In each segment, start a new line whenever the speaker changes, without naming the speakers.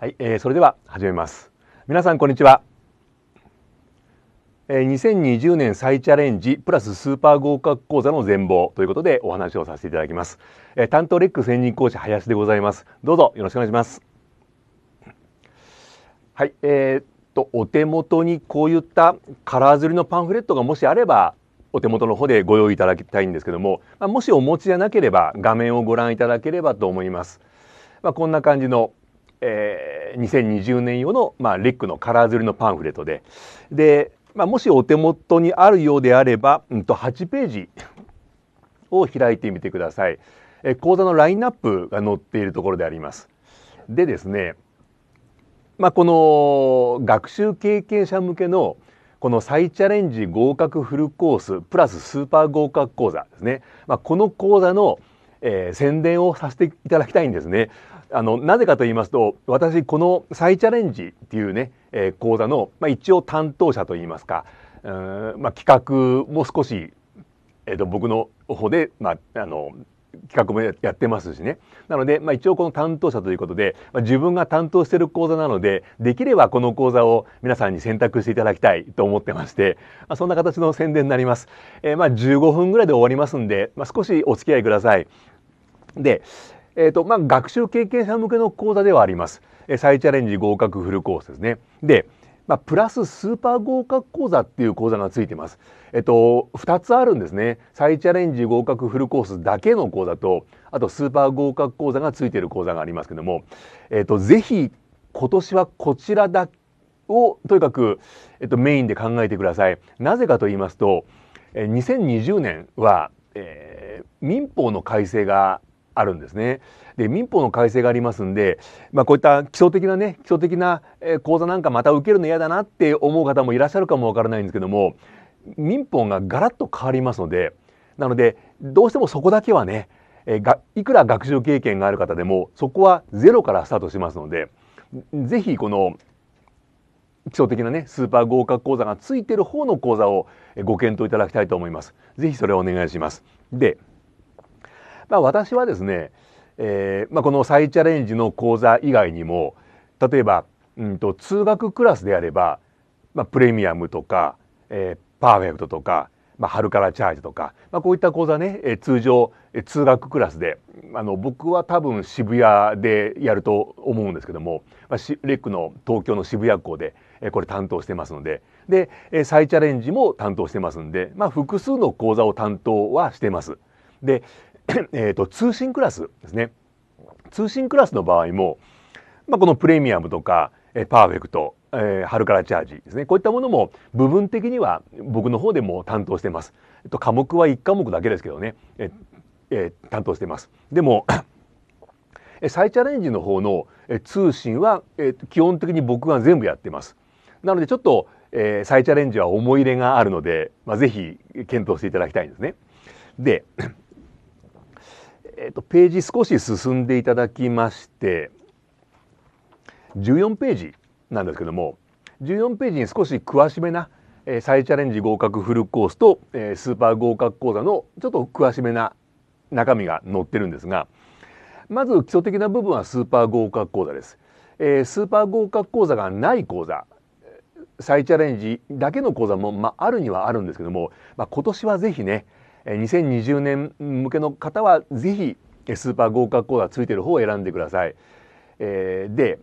はい、えー、それでは始めます。皆さんこんにちは。えー、2020年再チャレンジプラススーパー合格講座の全貌ということでお話をさせていただきます。えー、担当レック専任講師林でございます。どうぞよろしくお願いします。はい、えー、っとお手元にこういったカラー刷りのパンフレットがもしあればお手元の方でご用意いただきたいんですけども、まあ、もしお持ちじゃなければ画面をご覧いただければと思います。まあ、こんな感じのえー、2020年用の、まあ、リックのカラー刷りのパンフレットでで、まあ、もしお手元にあるようであれば、うん、と8ページを開いてみてください、えー、講座のラインナップが載っているところでありますでですね、まあ、この学習経験者向けのこの再チャレンジ合格フルコースプラススーパー合格講座ですね、まあ、この講座のえー、宣伝をさせていただきたいんですね。あのなぜかと言いますと私この再チャレンジっていうね、えー、講座の、まあ、一応担当者といいますか、うんまあ、企画も少し、えーと、と僕の方で、まあ、あの企画もやってますしね。なので、まあ、一応この担当者ということで、まあ、自分が担当してる講座なので、できればこの講座を皆さんに選択していただきたいと思ってまして、まあ、そんな形の宣伝になります。えー、まあ、15分ぐらいで終わりますんで、まあ、少しお付き合いください。で、えーとまあ、学習経験者向けの講座ではあります。え再チャレンジ合格フルコースですね。で、まあ、プラススーパー合格講座っていう講座がついてます。えっと、2つあるんですね。再チャレンジ合格フルコースだけの講座と、あとスーパー合格講座がついてる講座がありますけども、えっと、ぜひ今年はこちらだをとにかく、えっと、メインで考えてください。なぜかと言いますと、2020年は、えー、民法の改正があるんですね。で民法の改正がありますんで、まあ、こういった基礎的なね基礎的な講座なんかまた受けるの嫌だなって思う方もいらっしゃるかもわからないんですけども民法がガラッと変わりますのでなのでどうしてもそこだけはねえがいくら学習経験がある方でもそこはゼロからスタートしますので是非この基礎的なねスーパー合格講座がついてる方の講座をご検討いただきたいと思います。ぜひそれをお願いします。でまあ、私はですね、えーまあ、この再チャレンジの講座以外にも例えば、うんと、通学クラスであれば、まあ、プレミアムとか、えー、パーフェクトとか、まあ、春からチャージとか、まあ、こういった講座ね、えー、通常、え通学クラスであの僕は多分渋谷でやると思うんですけども、まあ、レックの東京の渋谷校で、えー、これ担当してますのでで、えー、再チャレンジも担当してますんで、まあ、複数の講座を担当はしてます。で、えーと、通信クラスですね通信クラスの場合も、まあ、このプレミアムとか、えパーフェクト、えー、春からチャージですねこういったものも部分的には僕の方でも担当してます、えっと、科目は1科目だけですけどね、ええ担当してますでも 再チャレンジの方の通信は、えー、基本的に僕が全部やってますなのでちょっと、えー、再チャレンジは思い入れがあるので、まあ、ぜひ検討していただきたいんですねでえーと、ページ少し進んでいただきまして14ページなんですけども14ページに少し詳しめな、えー、再チャレンジ合格フルコースと、えー、スーパー合格講座のちょっと詳しめな中身が載ってるんですがまず基礎的な部分はスーパー合格講座です。えー、スーパー合格講座がない講座再チャレンジだけの講座も、まあ、あるにはあるんですけども、まあ、今年はぜひね2020年向けの方は是非スーパー合格コーダーついてる方を選んでください。えー、で、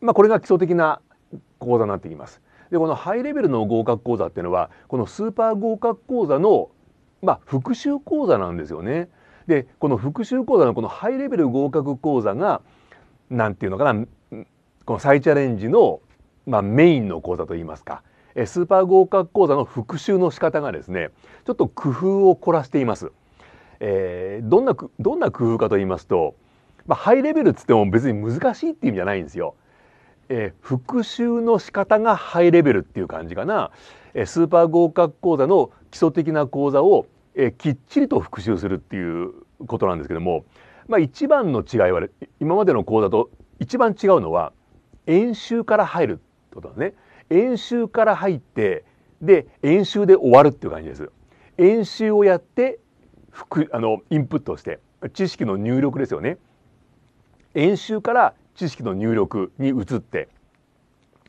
まあ、これが基礎的な講座になってきます。でこのハイレベルの合格講座っていうのはこのスーパー合格講座の、まあ、復習講座なんですよね。でこの復習講座のこのハイレベル合格講座が何て言うのかなこの再チャレンジの、まあ、メインの講座といいますかスーパー合格講座の復習の仕方がですねちょっと工夫を凝らしています。えー、どんなどんな工夫かと言いますと、まあ、ハイレベルっつっても別に難しいっていう意味じゃないんですよ。えー、復習の仕方がハイレベルっていう感じかな、えスーパー合格講座の基礎的な講座を、えー、きっちりと復習するっていうことなんですけども、まあ、一番の違いは今までの講座と一番違うのは演習から入るってことですね。演習から入ってで演習で終わるっていう感じです。演習をやってあのインプットして知識の入力ですよね。演習から知識の入力に移って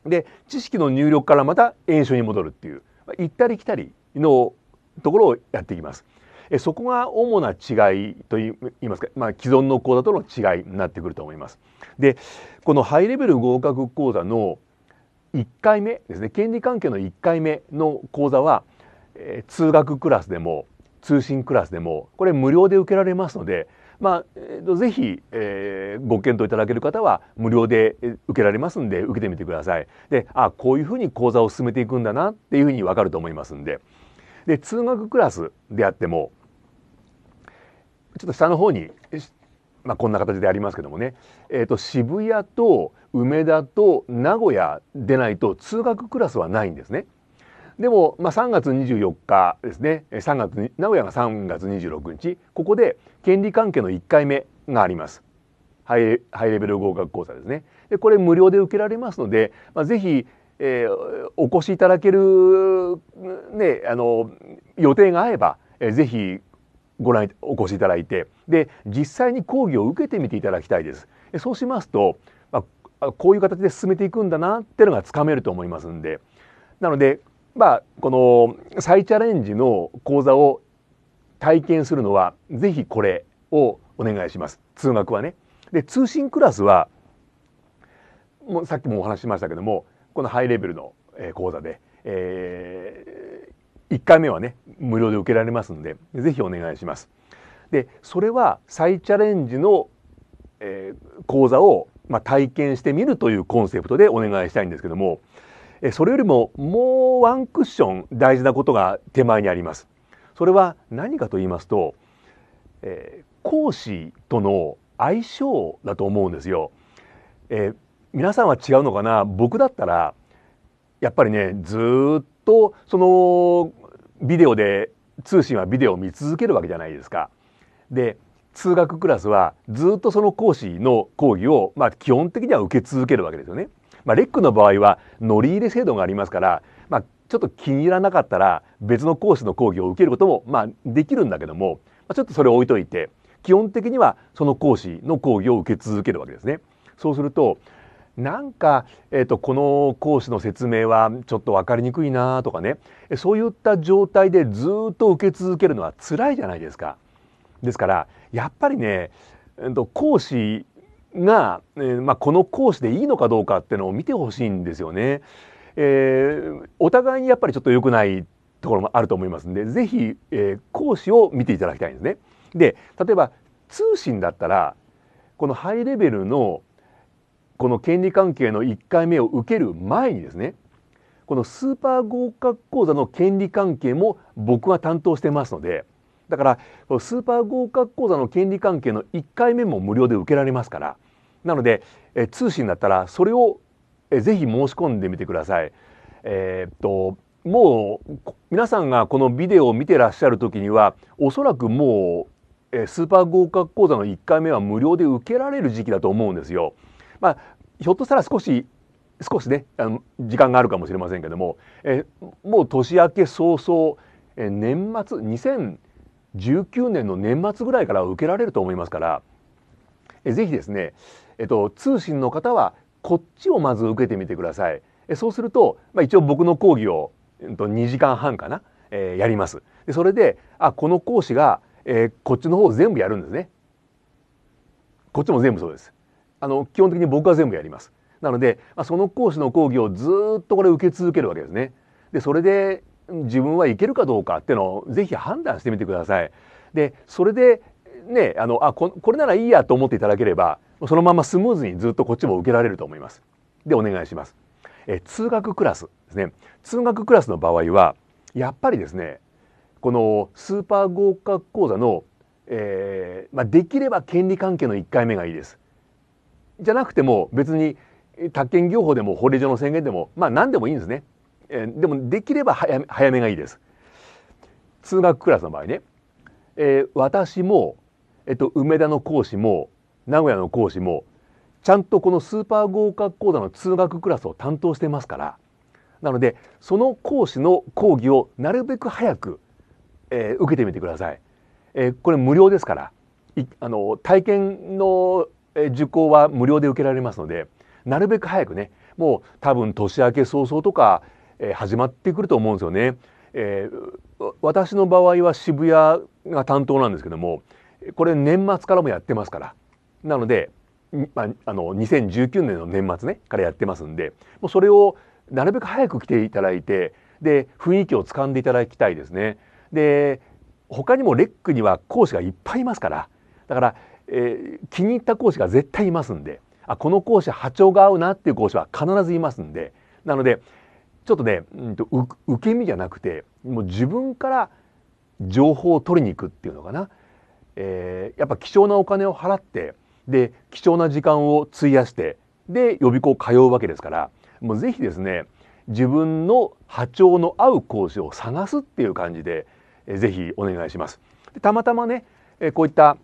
で知識の入力からまた演習に戻るっていう行ったり来たりのところをやっていきます。えそこが主な違いといいますか、まあ、既存の講座との違いになってくると思います。でこのハイレベル合格講座の1回目ですね権利関係の1回目の講座は、えー、通学クラスでも通信クラスでもこれ無料で受けられますので、まあ、えー、ぜひ、えー、ご検討いただける方は無料で受けられますんで受けてみてください。であこういうふうに講座を進めていくんだなっていうふうに分かると思いますんで。で通学クラスであってもちょっと下の方に、まあ、こんな形でありますけどもね、えーと、と渋谷と梅田と名古屋でないと通学クラスはないんですね。でも、まあ、3月24日ですね3月名古屋が3月26日ここで権利関係の1回目がありますハイハイレベル合格講座ですねでこれ無料で受けられますので、まあ、ぜひ、えー、お越しいただける、ね、あの予定が合えば、ぜひご覧お越しいただいてで実際に講義を受けてみていただきたいです。そうしますとこういう形で進めていくんだなっていうのがつかめると思いますんでなのでまあこの再チャレンジの講座を体験するのはぜひこれをお願いします通学はね。で通信クラスはもうさっきもお話ししましたけどもこのハイレベルの講座で、えー、1回目はね無料で受けられますのでぜひお願いします。でそれは再チャレンジの、えー、講座をまあ、体験してみるというコンセプトでお願いしたいんですけどもそれよりももうワンクッション大事なことが手前にあります。それは何かと言いますと、えー、講師との相性だと思うんですよ、えー、皆さんは違うのかな僕だったらやっぱりねずっとそのビデオで通信はビデオを見続けるわけじゃないですか。で通学クラスはずっとその講師の講義を、まあ、基本的には受け続けるわけですよね。まあ、レックの場合は乗り入れ制度がありますから、まあ、ちょっと気に入らなかったら別の講師の講義を受けることも、まあ、できるんだけども、まあ、ちょっとそれを置いといて基本的にはその講師の講義を受け続けるわけですね。そうするとなんか、えーと、この講師の説明はちょっと分かりにくいなとかねそういった状態でずっと受け続けるのは辛いじゃないですか。ですからやっぱりね、えっと、講師が、えー、まあ、この講師でいいのかどうかっていうのを見てほしいんですよね。えー、お互いにやっぱりちょっと良くないところもあると思いますんで是非、えー、講師を見ていただきたいんですね。で例えば通信だったらこのハイレベルのこの権利関係の1回目を受ける前にですねこのスーパー合格講座の権利関係も僕は担当してますのでだからスーパー合格講座の権利関係の1回目も無料で受けられますからなので、え通信だったらそれを、えぜひ申し込んでみてください。えー、っともう皆さんがこのビデオを見てらっしゃる時にはおそらくもう、えスーパー合格講座の1回目は無料で受けられる時期だと思うんですよ。まあ、ひょっとしたら少し少しねあの時間があるかもしれませんけども、えもう年明け早々、え年末19年の年末ぐらいから受けられると思いますから、えぜひですね、えっと、通信の方はこっちをまず受けてみてください。えそうすると、まあ、一応僕の講義を、えっと、2時間半かな、えー、やります。でそれで、あ、この講師が、えー、こっちの方を全部やるんですね。こっちも全部そうです。あの、基本的に僕は全部やります。なので、まあ、その講師の講義をずっとこれ受け続けるわけですね。で、それで自分はいけるかどうかっていうのをぜひ判断してみてください。でそれでねあのあここれならいいやと思っていただければそのままスムーズにずっとこっちも受けられると思います。でお願いします。え通学クラスですね通学クラスの場合はやっぱりですねこのスーパー合格講座の、えー、まあ、できれば権利関係の1回目がいいです。じゃなくても別に宅建業法でも法令上の宣言でもまあ何でもいいんですね。えー、でもできれば早め早めがいいです。通学クラスの場合ね、えー、私も、えっと、梅田の講師も名古屋の講師もちゃんとこのスーパー合格講座の通学クラスを担当してますからなのでその講師の講義をなるべく早く、えー、受けてみてください。えー、これ無料ですからいあの体験の受講は無料で受けられますのでなるべく早くねもう多分年明け早々とか始まってくると思うんですよね。えー、私の場合は渋谷が担当なんですけどもこれ年末からもやってますからなので、まあ、あの2019年の年末ねからやってますんでもうそれをなるべく早く来ていただいてで雰囲気をつかんでいただきたいですね。で他にもレックには講師がいっぱいいますからだから、えー、気に入った講師が絶対いますんであこの講師波長が合うなっていう講師は必ずいますんでなのでちょっとね、うんと、と受け身じゃなくてもう自分から情報を取りに行くっていうのかな、えー、やっぱ貴重なお金を払ってで貴重な時間を費やしてで予備校通うわけですからもうぜひですね自分の波長の合う講師を探すっていう感じで、えー、ぜひお願いします。たまたまね、えー、こういった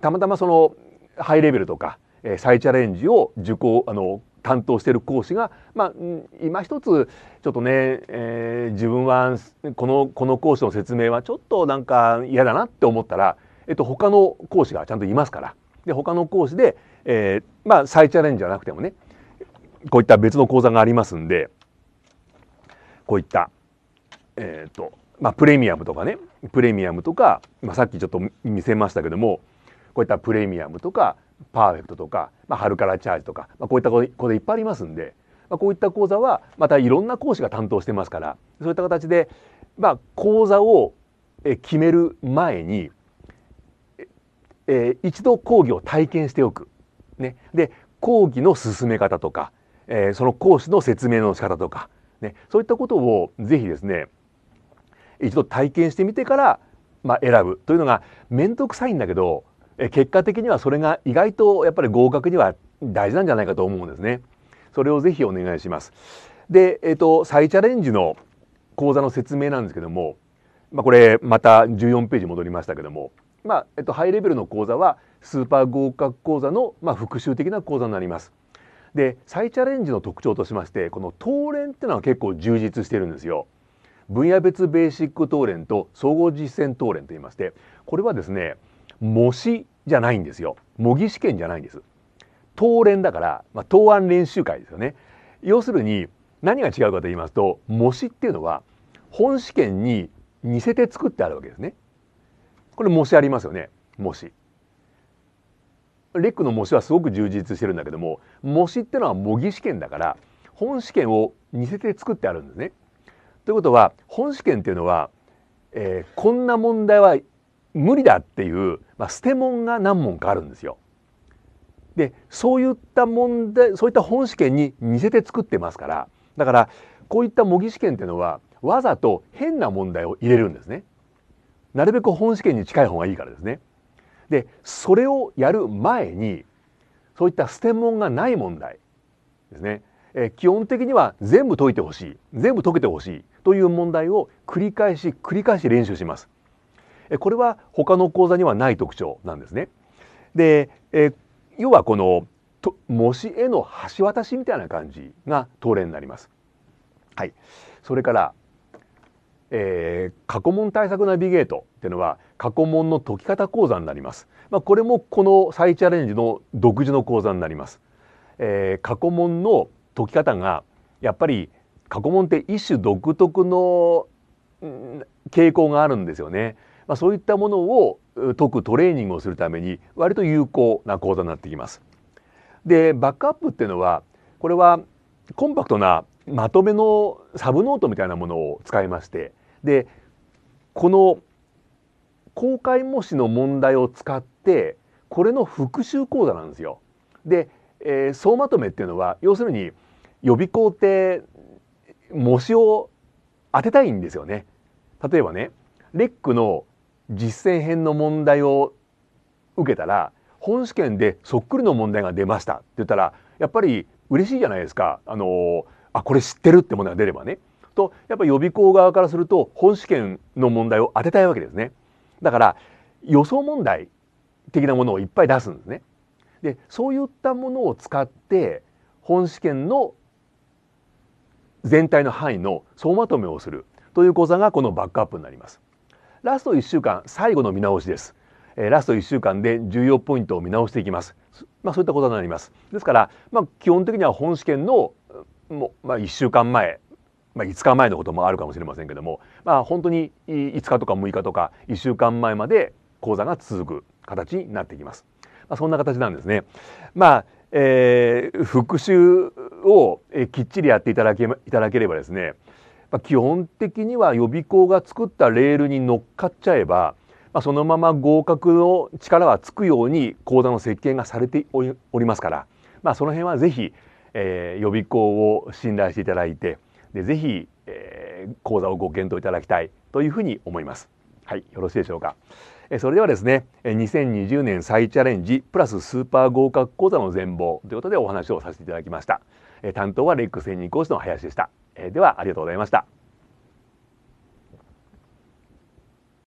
たまたまそのハイレベルとか、えー、再チャレンジを受講あの担当している講師が、まあ、今一つちょっとね、えー、自分はこのこの講師の説明はちょっとなんか嫌だなって思ったら、えっと、他の講師がちゃんといますからで他の講師で、えー、まあ再チャレンジじゃなくてもねこういった別の講座がありますんでこういった、えーとまあ、プレミアムとかねプレミアムとか、まあ、さっきちょっと見せましたけどもこういったプレミアムとかパーフェクトとか、まあ、春からチャージとか、まあ、こういった講座いっぱいありますんで、まあ、こういった講座はまたいろんな講師が担当してますからそういった形で、まあ、講座を決める前に、えー、一度講義を体験しておく。ね、で講義の進め方とか、えー、その講師の説明の仕方とか、ね、そういったことをぜひですね一度体験してみてから、まあ、選ぶというのが面倒くさいんだけどえ結果的にはそれが意外とやっぱり合格には大事なんじゃないかと思うんですね。それをぜひお願いします。で、えっ、ー、と、再チャレンジの講座の説明なんですけども、まあ、これまた14ページ戻りましたけども、まあ、えっと、ハイレベルの講座はスーパー合格講座の、まあ、復習的な講座になります。で再チャレンジの特徴としましてこの答連ってのは結構充実してるんですよ。分野別ベーシック答連と総合実践答連といいましてこれはですね模試じゃないんですよ模擬試験じゃないんです答練だから、まあ、答案練習会ですよね要するに何が違うかと言いますと模試っていうのは本試験に似せて作ってあるわけですねこれ模試ありますよね模試レックの模試はすごく充実してるんだけども模試っていうのは模擬試験だから本試験を似せて作ってあるんですねということは本試験っていうのは、えー、こんな問題は無理だっていう、まあ、捨て問が何問かあるんですよ。でそういった問題そういった本試験に似せて作ってますからだからこういった模擬試験っていうのはわざと変な問題を入れるんですね。なるべく本試験に近い方がいいからですね。でそれをやる前にそういった捨て問がない問題ですね。え基本的には全部解いてほしい全部解けてほしいという問題を繰り返し繰り返し練習します。これは他の講座にはない特徴なんですね。で、え要はこのと模試への橋渡しみたいな感じが東例になります。はい、それから、えー、過去問対策ナビゲートっていうのは過去問の解き方講座になります。まあ、これもこの再チャレンジの独自の講座になります。えー、過去問の解き方がやっぱり過去問って一種独特の傾向があるんですよね。まあ、そういったものを解くトレーニングをするために割と有効な講座になってきます。でバックアップっていうのはこれはコンパクトなまとめのサブノートみたいなものを使いましてでこの公開模試の問題を使ってこれの復習講座なんですよ。で、えー、総まとめっていうのは要するに予備校って模試を当てたいんですよね。例えばねレックの実践編の問題を受けたら本試験でそっくりの問題が出ましたって言ったらやっぱり嬉しいじゃないですか。あのー、あこれ知ってるってものが出ればね。とやっぱ予備校側からすると本試験の問題を当てたいわけですね。だから予想問題的なものをいっぱい出すんですね。でそういったものを使って本試験の全体の範囲の総まとめをするという講座がこのバックアップになります。ラスト1週間最後の見直しです、えー、ラスト1週間で重要ポイントを見直していきますまあ、そういったことになりますですから、まあ、基本的には本試験のもう、まあ、1週間前まあ、5日前のこともあるかもしれませんけども、まあ、本当に5日とか6日とか1週間前まで講座が続く形になってきます。まあ、そんな形なんですね。まあえー、復習をきっちりやっていただけいただければですね、まあ、基本的には予備校が作ったレールに乗っかっちゃえば、まあ、そのまま合格の力はつくように講座の設計がされておりますから、まあ、その辺はぜひ、えー、予備校を信頼していただいてでぜひ、えー、講座をご検討いただきたいというふうに思います。はい、よろしいでしょうか。えそれではですね、2020年再チャレンジプラススーパー合格講座の全貌ということでお話をさせていただきました。え担当はレックス専任講師の林でした。えではありがとうございました。